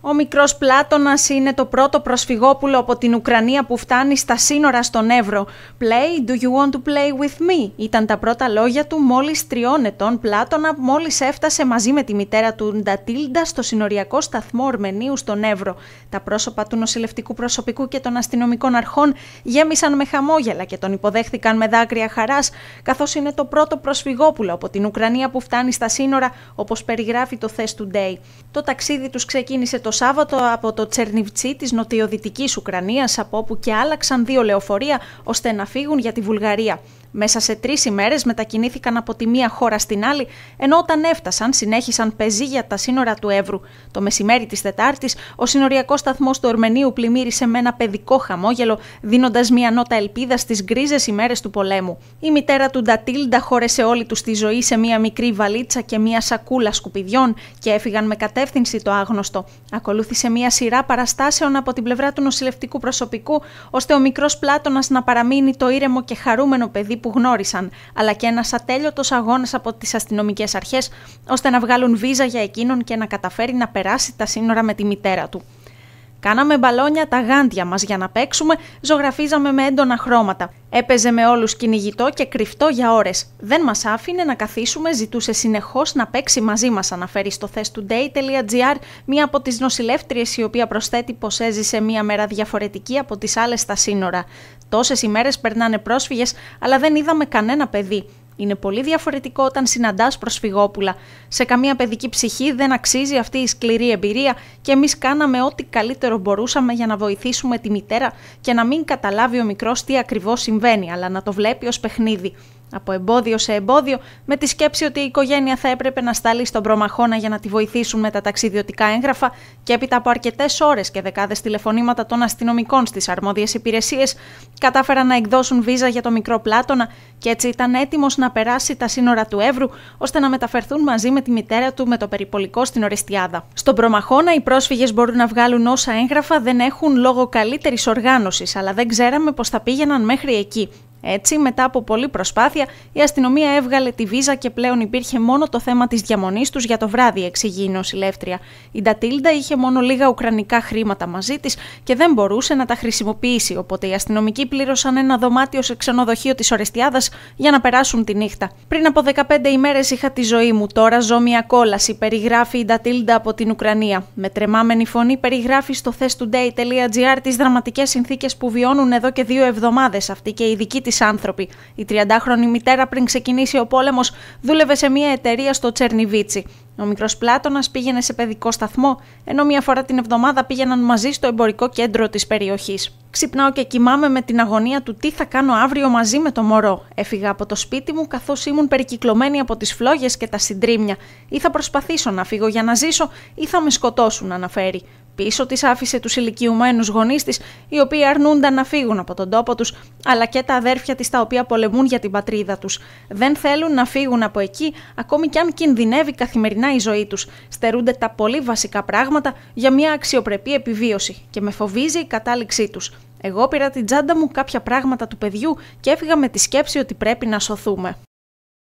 Ο μικρός Πλάτονα είναι το πρώτο προσφυγόπουλο από την Ουκρανία που φτάνει στα σύνορα στον Εύρο. Play, do you want to play with me? Ήταν τα πρώτα λόγια του μόλις τριών ετών Πλάτονα, μόλις έφτασε μαζί με τη μητέρα του Ντατίλντα στο συνοριακό σταθμό Ορμενίου στον Εύρο. Τα πρόσωπα του νοσηλευτικού προσωπικού και των αστυνομικών αρχών γέμισαν με χαμόγελα και τον υποδέχθηκαν με δάκρυα χαράς, καθώς είναι το πρώτο προσφυγόπουλο από την Ουκρανία που φτάνει στα σύνορα, όπως περιγράφει το Θε Today. Το ταξίδι τους ξεκίνησε το Σάββατο από το Τσερνιβτσί της νοτιοδυτικής Ουκρανίας από όπου και άλλαξαν δύο λεωφορεία ώστε να φύγουν για τη Βουλγαρία. Μέσα σε τρεις ημέρες μετακινήθηκαν από τη μία χώρα στην άλλη, ενώ όταν έφτασαν συνέχισαν πεζή για τα σύνορα του Εύρου. Το μεσημέρι της Τετάρτης, ο συνοριακός σταθμός του Ορμενίου πλημμύρισε με ένα παιδικό χαμόγελο, δίνοντας μία νότα ελπίδα στις γκρίζες ημέρες του πολέμου. Η μητέρα του Ντατίλντα χώρεσε όλη τους τη ζωή σε μία μικρή βαλίτσα και μία σακούλα σκουπιδιών και έφυγαν με κατεύθυνση το άγνωστο. Ακολούθησε μία σειρά παραστάσεων από την πλευρά του νοσηλευτικού προσωπικού, ώστε ο μικρός Πλάτονα να παραμείνει το ήρεμο και χαρούμενο παιδί που γνώρισαν, αλλά και ένας ατέλειωτος αγώνας από τις αστυνομικές αρχές ώστε να βγάλουν βίζα για εκείνον και να καταφέρει να περάσει τα σύνορα με τη μητέρα του. Κάναμε μπαλόνια τα γάντια μας για να παίξουμε, ζωγραφίζαμε με έντονα χρώματα. Έπαιζε με όλους κυνηγητό και κρυφτό για ώρες. Δεν μας άφηνε να καθίσουμε, ζητούσε συνεχώς να παίξει μαζί μας, αναφέρει στο thestoday.gr μία από τις νοσηλεύτριες η οποία προσθέτει πως έζησε μία μέρα διαφορετική από τις άλλες στα σύνορα. Τόσες ημέρες περνάνε πρόσφυγες, αλλά δεν είδαμε κανένα παιδί. Είναι πολύ διαφορετικό όταν συναντάς προσφυγόπουλα. Σε καμία παιδική ψυχή δεν αξίζει αυτή η σκληρή εμπειρία και εμείς κάναμε ό,τι καλύτερο μπορούσαμε για να βοηθήσουμε τη μητέρα και να μην καταλάβει ο μικρός τι ακριβώς συμβαίνει, αλλά να το βλέπει ως παιχνίδι από εμπόδιο σε εμπόδιο, με τη σκέψη ότι η οικογένεια θα έπρεπε να σταλεί στον προμαχώνα για να τη βοηθήσουν με τα ταξιδιωτικά έγγραφα και έπειτα από αρκετές ώρες και δεκάδες τηλεφωνήματα των αστυνομικών στις αρμόδιες υπηρεσίες, κατάφεραν να εκδώσουν βίζα για το μικρό Πλάτωνα και έτσι ήταν έτοιμος να περάσει τα σύνορα του Εύρου ώστε να μεταφερθούν μαζί με τη μητέρα του με το περιπολικό στην Ορεστιάδα. Στον προμαχώνα, οι πρόσφυγες μπορούν να βγάλουν όσα έγγραφα δεν έχουν λόγω καλύτερης οργάνωσης, αλλά δεν ξέραμε πώ θα πήγαιναν μέχρι εκεί. Έτσι, μετά από πολλή προσπάθεια, η αστυνομία έβγαλε τη βίζα και πλέον υπήρχε μόνο το θέμα της διαμονής τους για το βράδυ, εξηγεί η νοσηλεύτρια. Η Ντατίλντα είχε μόνο λίγα ουκρανικά χρήματα μαζί της και δεν μπορούσε να τα χρησιμοποιήσει, οπότε οι αστυνομικοί πλήρωσαν ένα δωμάτιο σε ξενοδοχείο της Ορεστιάδας για να περάσουν τη νύχτα. Πριν από 15 ημέρες είχα τη ζωή μου, τώρα ζω μια κόλαση, περιγράφει η Ντατίλντα από την Ουκρανία. Με τρεμάμενη φωνή περιγράφει στο thestoday.gr τις δραματικές συνθήκες που βιώνουν εδώ και δύο εβδομάδες αυτή και η δική της άνθρωποι. Η 30χρονη μητέρα πριν ξεκινήσει ο πόλεμος δούλευε σε μια εταιρεία στο Τσερνιβίτσι. Ο μικρός Πλάτωνας πήγαινε σε παιδικό σταθμό, ενώ μια φορά την εβδομάδα πήγαιναν μαζί στο εμπορικό κέντρο της περιοχής. Ξυπνάω και κοιμάμαι με την αγωνία του τι θα κάνω αύριο μαζί με το μωρό. Έφυγα από το σπίτι μου καθώς ήμουν περικυκλωμένη από τις φλόγες και τα συντρίμια. Ή θα προσπαθήσω να φύγω για να ζήσω, ή θα με σκοτώσουν, αναφέρει. Πίσω της άφησε τους ηλικιωμένους γονείς της, οι οποίοι αρνούνταν να φύγουν από τον τόπο τους, αλλά και τα αδέρφια της τα οποία πολεμούν για την πατρίδα τους. Δεν θέλουν να φύγουν από εκεί, ακόμη κι αν κινδυνεύει καθημερινά η ζωή τους. Στερούνται τα πολύ βασικά πράγματα για μια αξιοπρεπή επιβίωση και με φοβίζει η κατάληξή τους. Εγώ πήρα την τσάντα μου κάποια πράγματα του παιδιού και έφυγα με τη σκέψη ότι πρέπει να σωθούμε.